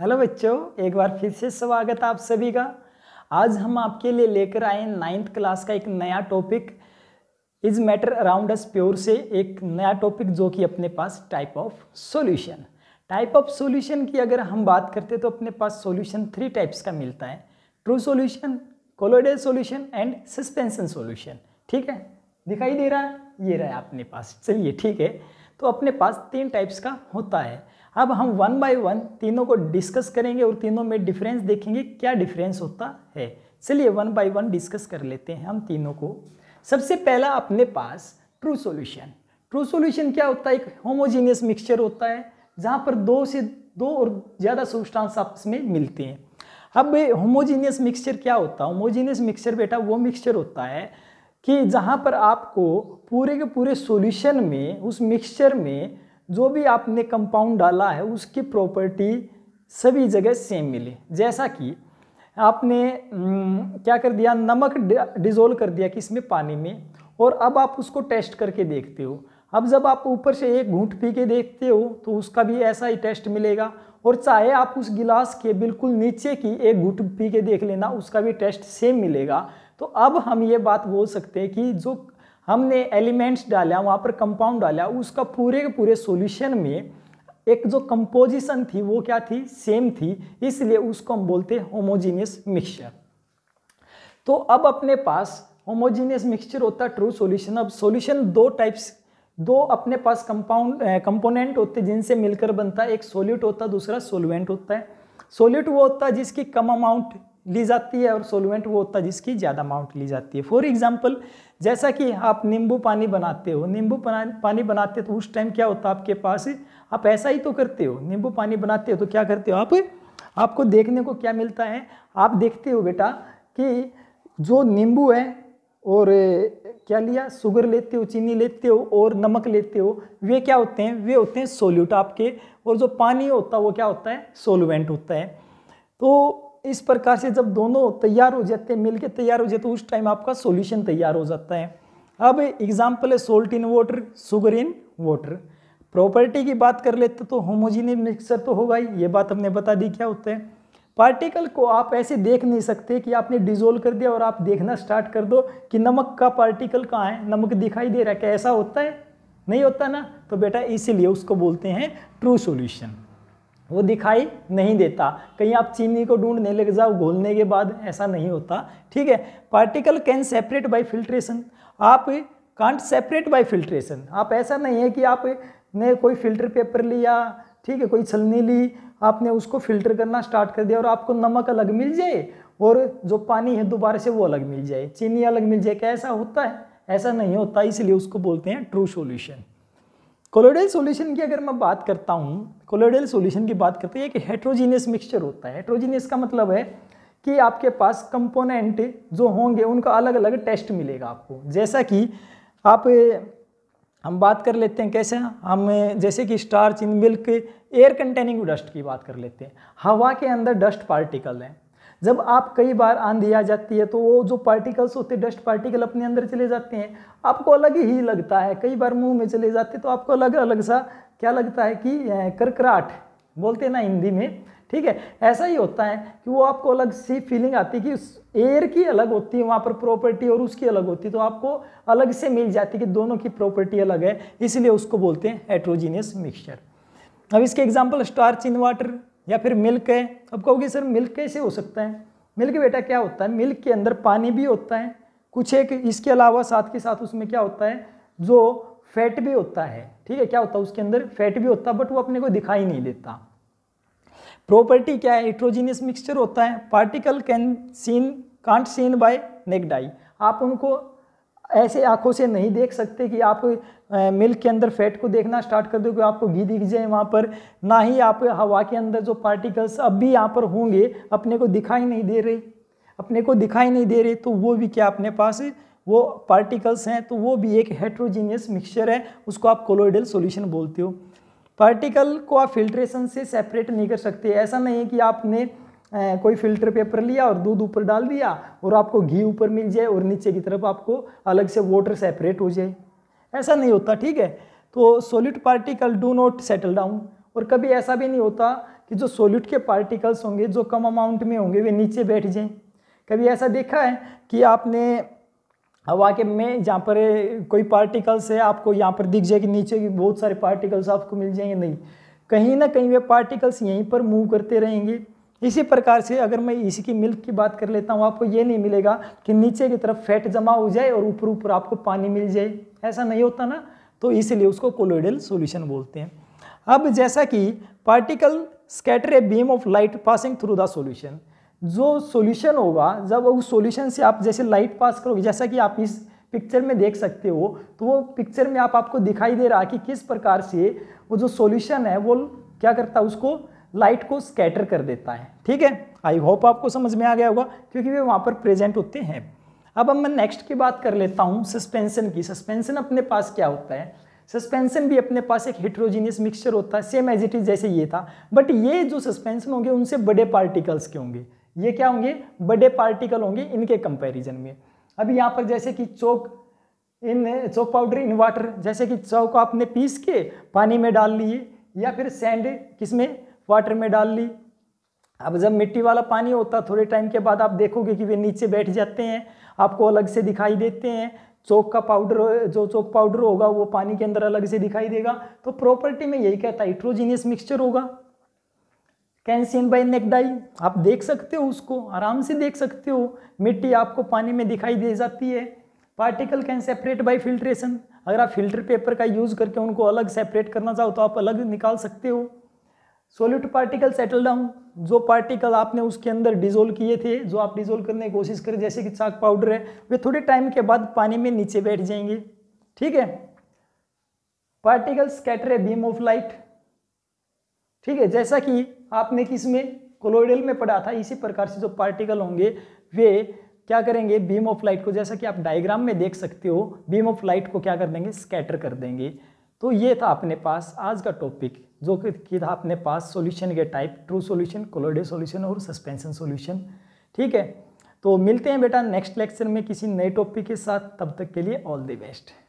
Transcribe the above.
hello बच्चों एक बार फिर से स्वागत आप सभी का आज हम आपके लिए लेकर आए नाइन्थ क्लास का एक नया topic is matter around us pure से एक नया टॉपिक जो कि अपने पास type of solution type of solution की अगर हम बात करते तो अपने पास सॉल्यूशन थ्री टाइप्स का मिलता है true solution colloidal solution and suspension solution ठीक है दिखाई दे रहा है ये रहा है अपने पास चलिए ठीक है तो अपने पास तीन टाइप्स का होता है अब हम वन बाय वन तीनों को डिस्कस करेंगे और तीनों में डिफरेंस देखेंगे क्या डिफरेंस होता है चलिए वन बाय वन डिस्कस कर लेते हैं हम तीनों को सबसे पहला अपने पास ट्रू सॉल्यूशन ट्रू सॉल्यूशन क्या होता है एक होमोजीनियस मिक्सचर होता है जहाँ पर दो से दो और ज़्यादा सब्सटेंस आपस में मिलते हैं अब होमोजीनियस मिक्सचर क्या होता है होमोजीनियस मिक्सचर बेटा वो मिक्सचर होता है कि जहाँ पर आपको पूरे के पूरे सॉल्यूशन में उस मिक्सचर में जो भी आपने कंपाउंड डाला है उसकी प्रॉपर्टी सभी जगह सेम मिले जैसा कि आपने क्या कर दिया नमक डिज़ोल्व कर दिया कि इसमें पानी में और अब आप उसको टेस्ट करके देखते हो अब जब आप ऊपर से एक घूंट पी के देखते हो तो उसका भी ऐसा ही टेस्ट मिलेगा और चाहे आप उस गिलास के बिल्कुल नीचे की एक घूट पी के देख लेना उसका भी टेस्ट सेम मिलेगा तो अब हम ये बात बोल सकते हैं कि जो हमने एलिमेंट्स डाला वहाँ पर कंपाउंड डाला उसका पूरे के पूरे सॉल्यूशन में एक जो कंपोजिशन थी वो क्या थी सेम थी इसलिए उसको हम बोलते हैं होमोजीनियस मिक्सचर तो अब अपने पास होमोजीनियस मिक्सचर होता है ट्रू सॉल्यूशन अब सॉल्यूशन दो टाइप्स दो अपने पास कंपाउंड कंपोनेंट होते जिनसे मिलकर बनता है एक सोल्यूट होता है दूसरा सोलवेंट होता है सोल्यूट वो होता है जिसकी कम अमाउंट ली जाती है और सोलवेंट वो होता है जिसकी ज़्यादा अमाउंट ली जाती है फॉर एग्जाम्पल जैसा कि आप नींबू पानी बनाते हो नींबू पानी बनाते हो तो उस टाइम क्या होता है आपके पास आप ऐसा ही तो करते हो नींबू पानी बनाते हो तो क्या करते हो आप आपको देखने को क्या मिलता है आप देखते हो बेटा कि जो नींबू है और क्या लिया शुगर लेते हो चीनी लेते हो और नमक लेते हो वे क्या होते हैं वे होते हैं सोल्यूट आपके और जो पानी होता है वो क्या होता है सोलवेंट होता है तो इस प्रकार से जब दोनों तैयार हो जाते हैं मिलके तैयार हो जाते हैं उस टाइम आपका सोल्यूशन तैयार हो जाता है अब एग्जाम्पल है salt in water sugar in water property की बात कर लेते तो होमोजीनियस मिक्सचर तो होगा ही ये बात हमने बता दी क्या होता है पार्टिकल को आप ऐसे देख नहीं सकते कि आपने डिजोल्व कर दिया और आप देखना स्टार्ट कर दो कि नमक का पार्टिकल कहाँ है नमक दिखाई दे रहा है क्या ऐसा होता है नहीं होता ना तो बेटा इसीलिए उसको बोलते हैं ट्रू सॉल्यूशन वो दिखाई नहीं देता कहीं आप चीनी को ढूंढने लग जाओ घोलने के बाद ऐसा नहीं होता ठीक है particle can separate by filtration आप कांट सेपरेट बाय फिल्ट्रेशन आप ऐसा नहीं है कि आप ने कोई फिल्टर पेपर लिया ठीक है कोई छलनी ली आपने उसको फिल्टर करना स्टार्ट कर दिया और आपको नमक अलग मिल जाए और जो पानी है दोबारा से वो अलग मिल जाए चीनी अलग मिल जाए क्या ऐसा होता है ऐसा नहीं होता इसलिए उसको बोलते हैं ट्रू सोल्यूशन कोलोडल सोल्यूशन की अगर मैं बात करता हूँ कोलोडल सोल्यूशन की बात करते हैं एक हेट्रोजीनियस मिक्सचर होता है हेट्रोजीनियस का मतलब है कि आपके पास कंपोनेंट जो होंगे उनका अलग अलग टेस्ट मिलेगा आपको जैसा कि आप हम बात कर लेते हैं कैसे हम जैसे कि starch in milk air containing dust की बात कर लेते हैं हवा के अंदर डस्ट पार्टिकल हैं जब आप कई बार आंधी आ जाती है तो वो जो पार्टिकल्स होते हैं डस्ट पार्टिकल अपने अंदर चले जाते हैं आपको अलग ही लगता है कई बार मुंह में चले जाते तो आपको अलग अलग सा क्या लगता है कि करकराहट बोलते हैं ना हिंदी में ठीक है ऐसा ही होता है कि वो आपको अलग सी फीलिंग आती है कि एयर की अलग होती है वहाँ पर प्रॉपर्टी और उसकी अलग होती है तो आपको अलग से मिल जाती है कि दोनों की प्रॉपर्टी अलग है इसलिए उसको बोलते हैं हेट्रोजीनियस मिक्सचर अब इसके एग्जाम्पल स्टार्च इन वाटर या फिर मिल्क है अब कहोगे सर मिल्क कैसे हो सकता है मिल्क बेटा क्या होता है मिल्क के अंदर पानी भी होता है कुछ एक इसके अलावा साथ के साथ उसमें क्या होता है जो फैट भी होता है ठीक है क्या होता है उसके अंदर फैट भी होता है बट वो अपने को दिखाई नहीं देता प्रॉपर्टी क्या है इट्रोजीनियस मिक्सचर होता है particle can seen can't seen by naked eye आप उनको ऐसे आंखों से नहीं देख सकते कि आप मिल्क के अंदर फैट को देखना स्टार्ट कर दो कि आपको घी दिख जाए वहाँ पर ना ही आप हवा के अंदर जो पार्टिकल्स अब भी यहाँ पर होंगे अपने को दिखाई नहीं दे रहे अपने को दिखाई नहीं दे रहे तो वो भी क्या अपने पास वो पार्टिकल्स हैं तो वो भी एक हेट्रोजीनियस मिक्सचर है उसको आप कोलोइडल सोल्यूशन बोलते हो पार्टिकल को आप फिल्ट्रेशन से सेपरेट नहीं कर सकते ऐसा नहीं है कि आपने कोई फिल्टर पेपर लिया और दूध ऊपर डाल दिया और आपको घी ऊपर मिल जाए और नीचे की तरफ आपको अलग से वाटर सेपरेट हो जाए ऐसा नहीं होता ठीक है तो solute particle do not settle down और कभी ऐसा भी नहीं होता कि जो सोल्यूट के पार्टिकल्स होंगे जो कम अमाउंट में होंगे वे नीचे बैठ जाएँ कभी ऐसा देखा है कि आपने हवा के में जहाँ पर कोई पार्टिकल्स है आपको यहाँ पर दिख जाएगी नीचे की बहुत सारे पार्टिकल्स आपको मिल जाएंगे नहीं कहीं ना कहीं वे पार्टिकल्स यहीं पर मूव करते रहेंगे इसी प्रकार से अगर मैं इसी की मिल्क की बात कर लेता हूँ आपको ये नहीं मिलेगा कि नीचे की तरफ फैट जमा हो जाए और ऊपर ऊपर आपको पानी मिल जाए ऐसा नहीं होता ना तो इसलिए उसको कोलोइडल सोल्यूशन बोलते हैं अब जैसा कि particle scatter a beam of light passing through the solution जो सॉल्यूशन होगा जब उस सॉल्यूशन से आप जैसे लाइट पास करोगे जैसा कि आप इस पिक्चर में देख सकते हो तो वो पिक्चर में आप आपको दिखाई दे रहा है कि किस प्रकार से वो जो सॉल्यूशन है वो क्या करता है उसको लाइट को स्कैटर कर देता है ठीक है आई होप आपको समझ में आ गया होगा क्योंकि वे वहाँ पर प्रेजेंट होते हैं अब अब मैं नेक्स्ट की बात कर लेता हूँ सस्पेंशन की सस्पेंशन अपने पास क्या होता है सस्पेंशन भी अपने पास एक हेट्रोजीनियस मिक्सचर होता है सेम एज इट इज जैसे ये था बट ये जो सस्पेंशन होंगे उनसे बड़े पार्टिकल्स के होंगे ये क्या होंगे बड़े पार्टिकल होंगे इनके कंपैरिजन में अब यहाँ पर जैसे कि चौक इन चौक पाउडर इन वाटर जैसे कि चौक आपने पीस के पानी में डाल लिए या फिर सैंड किस में वाटर में डाल ली अब जब मिट्टी वाला पानी होता थोड़े टाइम के बाद आप देखोगे कि वे नीचे बैठ जाते हैं आपको अलग से दिखाई देते हैं चौक का पाउडर जो चौक पाउडर होगा वो पानी के अंदर अलग से दिखाई देगा तो प्रॉपर्टी में यही कहता है हिट्रोजीनियस मिक्सचर होगा कैन सीन बाई नेकडाई आप देख सकते हो उसको आराम से देख सकते हो मिट्टी आपको पानी में दिखाई दे जाती है particle can separate by filtration अगर आप फिल्टर पेपर का यूज़ करके उनको अलग सेपरेट करना चाहो तो आप अलग निकाल सकते हो सोल्यूट पार्टिकल सेटल डाउन जो पार्टिकल आपने उसके अंदर डिजोल्व किए थे जो आप डिजोल्व करने की कोशिश करें जैसे कि चाक पाउडर है वे थोड़े टाइम के बाद पानी में नीचे बैठ जाएंगे ठीक है पार्टिकल स्कैटर है बीम ऑफ लाइट ठीक है जैसा कि आपने किस में कोलोइडल में पढ़ा था इसी प्रकार से जो पार्टिकल होंगे वे क्या करेंगे बीम ऑफ लाइट को जैसा कि आप डायग्राम में देख सकते हो बीम ऑफ लाइट को क्या कर देंगे स्कैटर कर देंगे तो ये था अपने पास आज का टॉपिक जो कि था अपने पास सॉल्यूशन के type true solution colloidal solution और सस्पेंशन सॉल्यूशन ठीक है तो मिलते हैं बेटा नेक्स्ट लेक्चर में किसी नए टॉपिक के साथ तब तक के लिए ऑल द बेस्ट